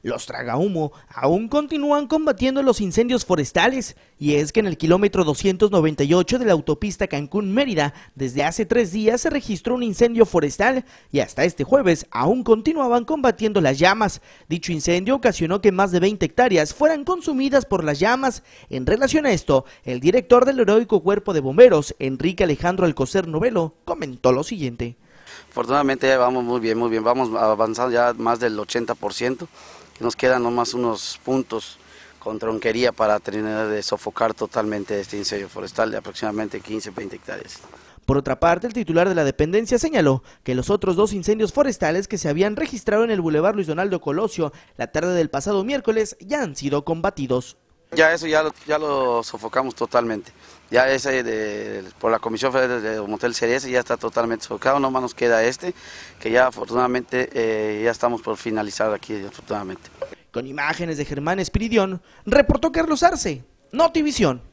Los tragahumo aún continúan combatiendo los incendios forestales y es que en el kilómetro 298 de la autopista Cancún-Mérida desde hace tres días se registró un incendio forestal y hasta este jueves aún continuaban combatiendo las llamas. Dicho incendio ocasionó que más de 20 hectáreas fueran consumidas por las llamas. En relación a esto, el director del heroico cuerpo de bomberos, Enrique Alejandro Alcocer Novelo, comentó lo siguiente. Afortunadamente vamos muy bien, muy bien, vamos avanzando ya más del 80%. Nos quedan nomás unos puntos con tronquería para terminar de sofocar totalmente este incendio forestal de aproximadamente 15-20 hectáreas. Por otra parte, el titular de la dependencia señaló que los otros dos incendios forestales que se habían registrado en el Boulevard Luis Donaldo Colosio la tarde del pasado miércoles ya han sido combatidos. Ya eso ya lo, ya lo sofocamos totalmente. Ya ese de, por la Comisión Federal de Motel Series ya está totalmente sofocado, nomás nos queda este, que ya afortunadamente eh, ya estamos por finalizar aquí afortunadamente. Con imágenes de Germán Espiridión, reportó Carlos Arce, Notivisión.